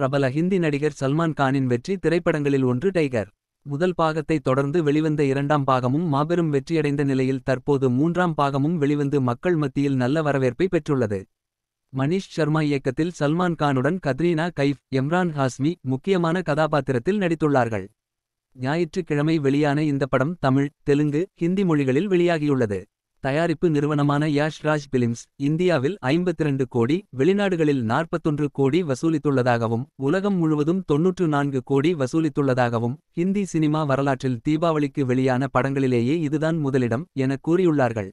பிரபல ஹிந்தி நடிகர் சல்மான் கானின் வெற்றி திரைப்படங்களில் ஒன்று டைகர் முதல் பாகத்தை தொடர்ந்து வெளிவந்த இரண்டாம் பாகமும் மாபெரும் வெற்றியடைந்த நிலையில் தற்போது மூன்றாம் பாகமும் வெளிவந்து மக்கள் மத்தியில் நல்ல வரவேற்பை பெற்றுள்ளது மணிஷ் சர்மா இயக்கத்தில் சல்மான் கானுடன் கத்ரீனா கைஃப் எம்ரான் ஹாஸ்மி முக்கியமான கதாபாத்திரத்தில் நடித்துள்ளார்கள் ஞாயிற்றுக்கிழமை வெளியான இந்த படம் தமிழ் தெலுங்கு ஹிந்தி மொழிகளில் வெளியாகியுள்ளது தயாரிப்பு நிறுவனமான யாஷ்ராஜ் பிலிம்ஸ் இந்தியாவில் ஐம்பத்திரண்டு கோடி வெளிநாடுகளில் நாற்பத்தொன்று கோடி வசூலித்துள்ளதாகவும் உலகம் முழுவதும் தொன்னூற்று நான்கு கோடி வசூலித்துள்ளதாகவும் ஹிந்தி சினிமா வரலாற்றில் தீபாவளிக்கு வெளியான படங்களிலேயே இதுதான் முதலிடம் என கூறியுள்ளார்கள்